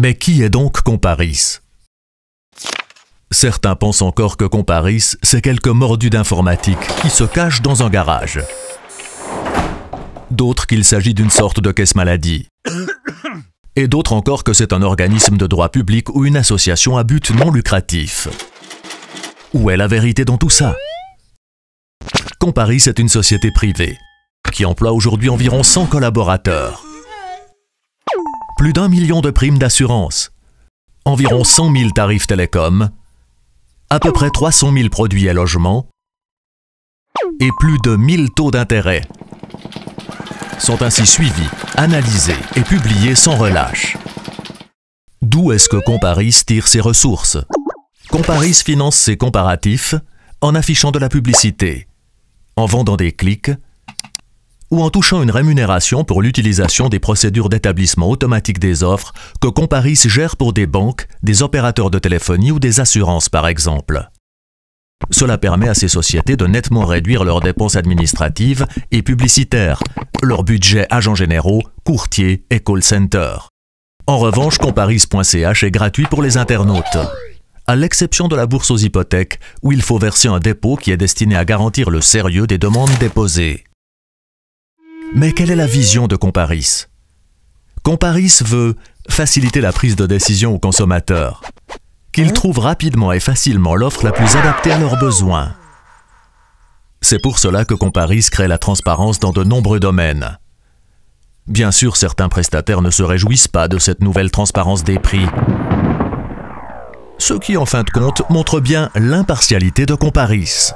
Mais qui est donc Comparis Certains pensent encore que Comparis, c'est quelques mordus d'informatique qui se cachent dans un garage. D'autres qu'il s'agit d'une sorte de caisse maladie. Et d'autres encore que c'est un organisme de droit public ou une association à but non lucratif. Où est la vérité dans tout ça Comparis est une société privée qui emploie aujourd'hui environ 100 collaborateurs plus d'un million de primes d'assurance, environ 100 000 tarifs télécoms, à peu près 300 000 produits et logements et plus de 000 taux d'intérêt sont ainsi suivis, analysés et publiés sans relâche. D'où est-ce que Comparis tire ses ressources Comparis finance ses comparatifs en affichant de la publicité, en vendant des clics ou en touchant une rémunération pour l'utilisation des procédures d'établissement automatique des offres que Comparis gère pour des banques, des opérateurs de téléphonie ou des assurances par exemple. Cela permet à ces sociétés de nettement réduire leurs dépenses administratives et publicitaires, leur budget agents généraux, courtiers et call center. En revanche, comparis.ch est gratuit pour les internautes. À l'exception de la bourse aux hypothèques, où il faut verser un dépôt qui est destiné à garantir le sérieux des demandes déposées. Mais quelle est la vision de Comparis Comparis veut faciliter la prise de décision aux consommateurs, qu'ils hein trouvent rapidement et facilement l'offre la plus adaptée à leurs besoins. C'est pour cela que Comparis crée la transparence dans de nombreux domaines. Bien sûr, certains prestataires ne se réjouissent pas de cette nouvelle transparence des prix. Ce qui, en fin de compte, montre bien l'impartialité de Comparis.